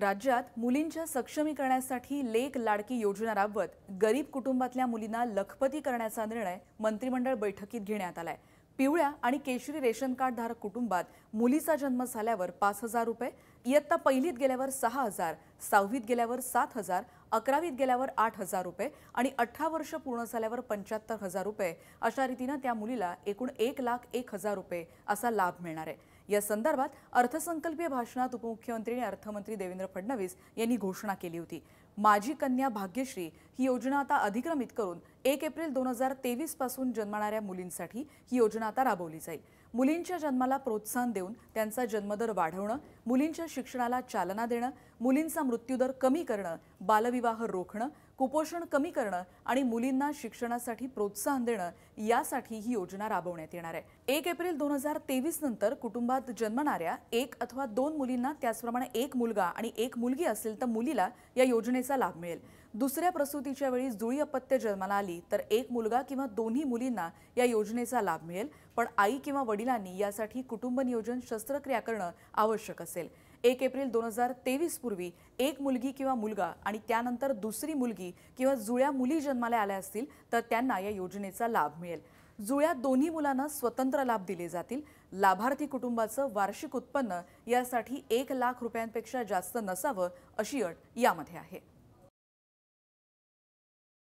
राज्यात मुलींच्या सक्षमीकरणासाठी लेक लाडकी योजना राबवत गरीब कुटुंबातल्या मुलींना लखपती करण्याचा निर्णय मंत्रिमंडळ बैठकीत घेण्यात आलाय पिवळ्या आणि केशरी रेशन कार्ड धारक कुटुंबात मुलीचा जन्म झाल्यावर पाच हजार रुपये इयत्ता पहिलीत गेल्यावर सहा हजार सहावीत गेल्यावर सात हजार अकरावीत गेल्यावर आठ हजार रुपये आणि अठरा वर्ष पूर्ण झाल्यावर पंच्याहत्तर हजार रुपये अशा रीतीनं त्या मुलीला एकूण एक लाख एक हजार रुपये असा लाभ मिळणार आहे या संदर्भात अर्थसंकल्पीय भाषणात उपमुख्यमंत्री आणि अर्थमंत्री देवेंद्र फडणवीस यांनी घोषणा केली होती माझी कन्या भाग्यश्री ही योजना आता अधिक्रमित करून एक एप्रिल दोन हजार तेवीस पासून जन्मणाऱ्या मुलींसाठी ही योजना आता राबवली जाईल मुलींच्या जन्माला प्रोत्साहन देऊन त्यांचा जन्मदर वाढवणं मुलींच्या शिक्षणाला चालना देणं मुलींचा मृत्यूदर कमी करणं बालविवाह रोखणं कुपोषण कमी करणं आणि मुलींना शिक्षणासाठी प्रोत्साहन देणं यासाठी ही योजना राबवण्यात येणार आहे एक एप्रिल दोन हजार तेवीस नंतर कुटुंबात जन्मणाऱ्या एक अथवा दोन मुलींना त्याचप्रमाणे एक मुलगा आणि एक मुलगी असेल तर मुलीला या योजनेचा योजनेचा लाभ मिळेल दुसऱ्या प्रसूतीच्या वेळी जुळी अपत्य जन्माला आली तर एक मुलगा किंवा दोन्ही मुलींना या योजनेचा लाभ मिळेल पण आई किंवा वडिलांनी यासाठी कुटुंब नियोजन शस्त्रक्रिया करणं आवश्यक असेल एक एप्रिल दोन हजार तेवीस पूर्वी एक मुलगी किंवा मुलगा आणि त्यानंतर दुसरी मुलगी किंवा जुळ्या मुली जन्माला आल्या असतील तर त्यांना या योजनेचा लाभ मिळेल जुळ्या दोन्ही मुलांना स्वतंत्र लाभ दिले जातील लाभार्थी कुटुंबाचं वार्षिक उत्पन्न यासाठी एक लाख रुपयांपेक्षा जास्त नसावं अशी अट यामध्ये आहे